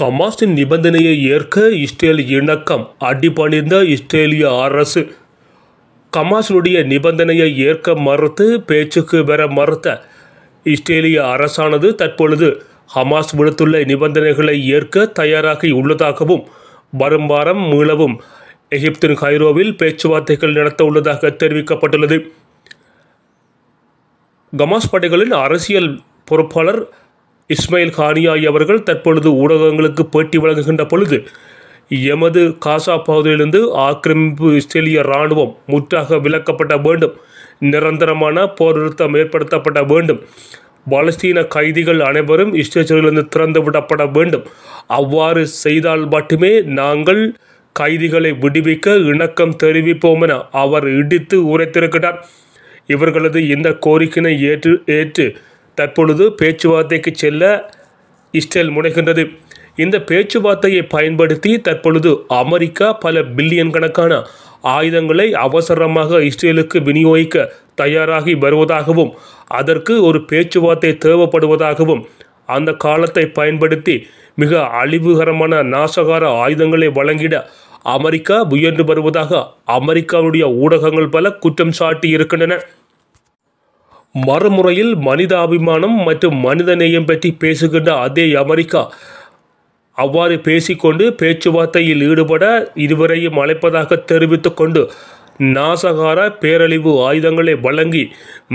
கமாஸின் நிபந்தனையை ஏற்க இஸ்ரேல் இணக்கம் அடிபணிந்த இஸ்ரேலிய அரசு கமாஸினுடைய நிபந்தனையை ஏற்க மறுத்து பேச்சுக்கு பெற மறுத்த இஸ்ரேலிய அரசானது தற்பொழுது ஹமாஸ் விடுத்துள்ள நிபந்தனைகளை ஏற்க தயாராகி உள்ளதாகவும் வரும் வாரம் மீளவும் எகிப்தின் கைரோவில் பேச்சுவார்த்தைகள் நடத்த உள்ளதாக தெரிவிக்கப்பட்டுள்ளது கமாஸ் படைகளின் அரசியல் பொறுப்பாளர் இஸ்மாயில் கானியாய் அவர்கள் தற்பொழுது ஊடகங்களுக்கு பேட்டி வழங்குகின்ற பொழுது எமது காசா பகுதியிலிருந்து ஆக்கிரமிப்பு இஸ்ரேலிய இராணுவம் முற்றாக விலக்கப்பட வேண்டும் நிரந்தரமான போர் நிறுத்தம் ஏற்படுத்தப்பட வேண்டும் பாலஸ்தீன கைதிகள் அனைவரும் இஸ்ரேலிருந்து திறந்து விடப்பட வேண்டும் அவ்வாறு செய்தால் மட்டுமே நாங்கள் கைதிகளை விடுவிக்க இணக்கம் தெரிவிப்போம் என அவர் இடித்து உரைத்திருக்கிறார் இவர்களது இந்த கோரிக்கையினை ஏற்று ஏற்று தற்பொழுது பேச்சுவார்த்தைக்கு செல்ல இஸ்ரேல் முனைகின்றது இந்த பேச்சுவார்த்தையை பயன்படுத்தி தற்பொழுது அமெரிக்கா பல பில்லியன் கணக்கான ஆயுதங்களை அவசரமாக இஸ்ரேலுக்கு விநியோகிக்க தயாராகி வருவதாகவும் அதற்கு ஒரு பேச்சுவார்த்தை தேவைப்படுவதாகவும் அந்த காலத்தை பயன்படுத்தி மிக அழிவுகரமான நாசகார ஆயுதங்களை வழங்கிட அமெரிக்கா முயன்று வருவதாக அமெரிக்காவுடைய ஊடகங்கள் பல குற்றம் சாட்டி இருக்கின்றன மறுமுறையில் மனிதாபிமானம் மற்றும் மனிதநேயம் பற்றி பேசுகின்ற அதே அமெரிக்கா அவ்வாறு பேசிக்கொண்டு பேச்சுவார்த்தையில் ஈடுபட இருவரையும் அழைப்பதாக தெரிவித்து கொண்டு நாசகார பேரழிவு ஆயுதங்களை வழங்கி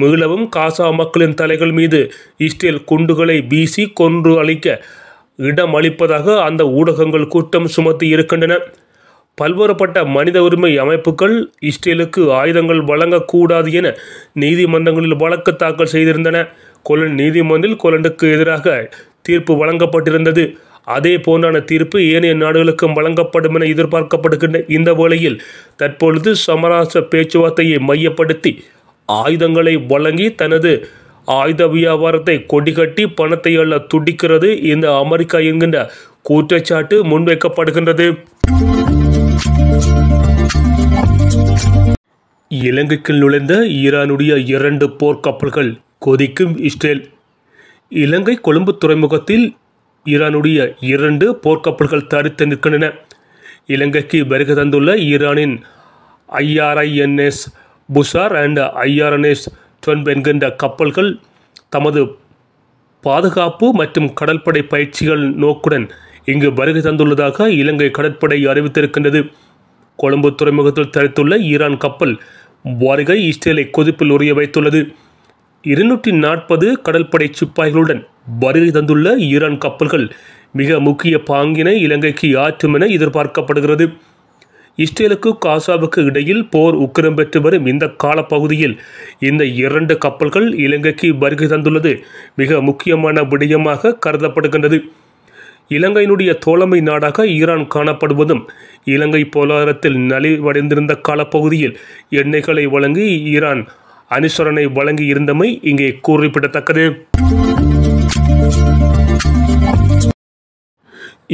மீளவும் காசா மக்களின் தலைகள் மீது இஸ்ரேல் குண்டுகளை வீசி கொன்று அளிக்க இடமளிப்பதாக அந்த ஊடகங்கள் கூட்டம் சுமத்தி இருக்கின்றன பல்வேறுபட்ட மனித உரிமை அமைப்புகள் இஸ்ரேலுக்கு ஆயுதங்கள் வழங்கக்கூடாது என நீதிமன்றங்களில் வழக்கு தாக்கல் செய்திருந்தன கொலன் நீதிமன்றில் கொலண்டுக்கு எதிராக தீர்ப்பு வழங்கப்பட்டிருந்தது அதே போன்றான தீர்ப்பு ஏனைய நாடுகளுக்கும் வழங்கப்படும் என எதிர்பார்க்கப்படுகின்ற இந்த வேளையில் தற்பொழுது சமரச பேச்சுவார்த்தையை மையப்படுத்தி ஆயுதங்களை வழங்கி தனது ஆயுத வியாபாரத்தை கொடிகட்டி பணத்தை அள்ள துடிக்கிறது இந்த அமெரிக்கா என்கின்ற குற்றச்சாட்டு முன்வைக்கப்படுகின்றது இலங்கைக்குள் நுழைந்த ஈரானுடைய இரண்டு போர்க்கப்பல்கள் கொதிக்கும் இஸ்ரேல் இலங்கை கொழும்பு துறைமுகத்தில் ஈரானுடைய இரண்டு போர்க்கப்பல்கள் தரித்து நிற்கின்றன இலங்கைக்கு வருகை தந்துள்ள ஈரானின் ஐஆர்ஐஎன்எஸ் புஷார் அண்ட் ஐஆர்என்எஸ் டுவெல்ப் என்கின்ற கப்பல்கள் தமது பாதுகாப்பு மற்றும் கடற்படை பயிற்சிகள் நோக்குடன் இங்கு வருகை தந்துள்ளதாக இலங்கை கடற்படை அறிவித்திருக்கின்றது கொழும்பு துறைமுகத்தில் தடுத்துள்ள ஈரான் கப்பல் வருகை இஸ்ரேலை கொதிப்பில் உரிய வைத்துள்ளது இருநூற்றி நாற்பது கடற்படை சிப்பாய்களுடன் வருகை தந்துள்ள ஈரான் கப்பல்கள் மிக முக்கிய பாங்கினை இலங்கைக்கு ஆற்றும் என எதிர்பார்க்கப்படுகிறது இஸ்ரேலுக்கு காசாவுக்கு இடையில் போர் உக்கிரம் பெற்று வரும் இந்த காலப்பகுதியில் இந்த இரண்டு கப்பல்கள் இலங்கைக்கு வருகை தந்துள்ளது மிக முக்கியமான விடயமாக கருதப்படுகின்றது இலங்கையினுடைய தோழமை நாடாக ஈரான் காணப்படுவதும் இலங்கை பொருளாதாரத்தில் நலிவடைந்திருந்த காலப்பகுதியில் எண்ணெய்களை வழங்கி ஈரான் அனுசரணை வழங்கி இருந்தமை இங்கே குறிப்பிடத்தக்கது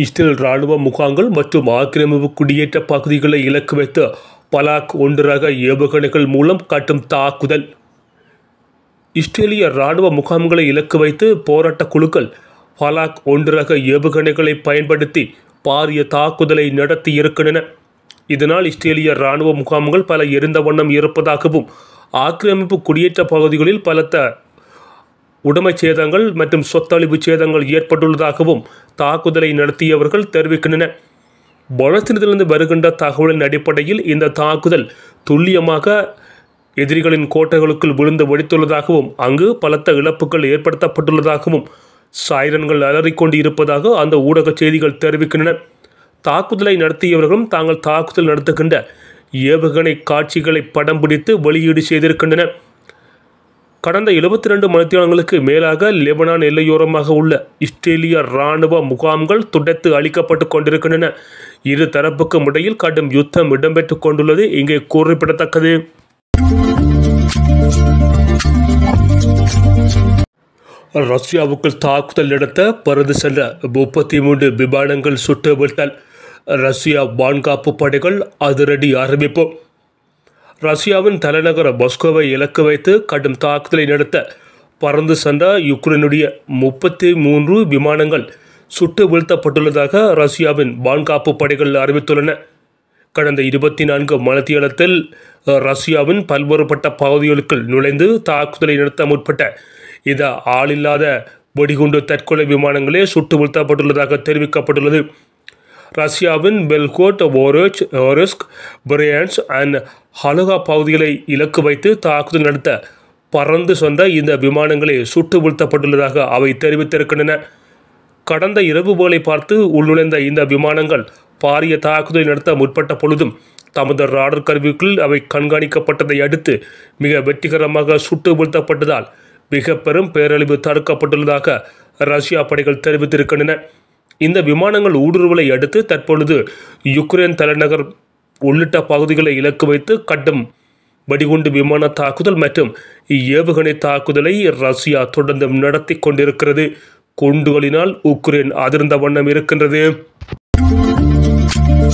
இஸ்ரேல் இராணுவ முகாங்கள் மற்றும் ஆக்கிரமிப்பு குடியேற்ற பகுதிகளை இலக்கு வைத்து பலாக் ஒன்று ரக ஏவுகணைகள் மூலம் காட்டும் தாக்குதல் இஸ்ரேலிய இராணுவ முகாம்களை இலக்கு வைத்து போராட்ட குழுக்கள் பலாக் ஒன்றாக ஏவுகணைகளை பயன்படுத்தி பாரிய தாக்குதலை நடத்தியிருக்கின்றன இதனால் இஸ்ரேலிய இராணுவ முகாம்கள் பல எரிந்த வண்ணம் இருப்பதாகவும் ஆக்கிரமிப்பு குடியேற்ற பகுதிகளில் பலத்த உடைமை சேதங்கள் மற்றும் சொத்தழிவு சேதங்கள் ஏற்பட்டுள்ளதாகவும் தாக்குதலை நடத்தியவர்கள் தெரிவிக்கின்றனர் பலத்தினத்திலிருந்து வருகின்ற தகவலின் அடிப்படையில் இந்த தாக்குதல் துல்லியமாக எதிரிகளின் கோட்டைகளுக்குள் விழுந்து வெடித்துள்ளதாகவும் அங்கு பலத்த இழப்புகள் ஏற்படுத்தப்பட்டுள்ளதாகவும் சாய்ரன்கள் அலறிக்கொண்டு இருப்பதாக அந்த ஊடக செய்திகள் தெரிவிக்கின்றன தாக்குதலை நடத்தியவர்களும் தாங்கள் தாக்குதல் நடத்துகின்ற ஏவுகணை காட்சிகளை படம் பிடித்து வெளியீடு செய்திருக்கின்றன கடந்த எழுபத்தி ரெண்டு மணித்தியாளங்களுக்கு மேலாக லெபனான் எல்லையோரமாக உள்ள இஸ்ரேலிய இராணுவ முகாம்கள் துடைத்து அளிக்கப்பட்டு கொண்டிருக்கின்றன இரு தரப்புக்கும் இடையில் கடும் யுத்தம் இடம்பெற்றுக் கொண்டுள்ளது இங்கே குறிப்பிடத்தக்கது ரஷ்யாவுக்கு தாக்குதல் நடத்த பறந்து சென்ற முப்பத்தி மூன்று விமானங்கள் சுட்டு வீழ்த்தல் ரஷ்யா பாதுகாப்பு படைகள் அதிரடி ஆரம்பிப்பு ரஷ்யாவின் தலைநகர மஸ்கோவை இலக்கு வைத்து கடும் தாக்குதலை நடத்த பறந்து சென்ற யுக்ரைனுடைய முப்பத்தி மூன்று விமானங்கள் சுட்டு வீழ்த்தப்பட்டுள்ளதாக ரஷ்யாவின் பாதுகாப்பு படைகள் அறிவித்துள்ளன கடந்த இருபத்தி நான்கு மலத்தியலத்தில் ரஷ்யாவின் பல்வேறுபட்ட பகுதிகளுக்குள் நுழைந்து தாக்குதலை நடத்த முற்பட்ட இந்த ஆளில்லாத வெடிகுண்டு தற்கொலை விமானங்களே சுட்டு வீழ்த்தப்பட்டுள்ளதாக தெரிவிக்கப்பட்டுள்ளது ரஷ்யாவின் பெல்கோட் ஓரோச் ஓரஸ்க் பிரியான்ஸ் அண்ட் ஹலுகா பகுதிகளை இலக்கு வைத்து தாக்குதல் நடத்த பறந்து சொந்த இந்த விமானங்களே சுட்டு வீழ்த்தப்பட்டுள்ளதாக அவை தெரிவித்திருக்கின்றன கடந்த இரவு போலை பார்த்து உள்நுழைந்த இந்த விமானங்கள் பாரிய தாக்குதலை நடத்த முற்பட்ட பொழுதும் தமது ராடர் கருவிக்குள் அவை கண்காணிக்கப்பட்டதை அடுத்து மிக வெற்றிகரமாக சுட்டு வீழ்த்தப்பட்டதால் மிக பெரும் பேரழிவு தடுக்கப்பட்டுள்ளதாக ரஷ்யா படைகள் தெரிவித்திருக்கின்றன இந்த விமானங்கள் ஊடுருவலை அடுத்து தற்பொழுது யுக்ரைன் தலைநகர் உள்ளிட்ட பகுதிகளை இலக்கு வைத்து கட்டும் வெடிகுண்டு விமான தாக்குதல் மற்றும் ஏவுகணை தாக்குதலை ரஷ்யா தொடர்ந்து நடத்தி கொண்டிருக்கிறது குண்டுகளினால் உக்ரைன் அதிர்ந்த வண்ணம் இருக்கின்றது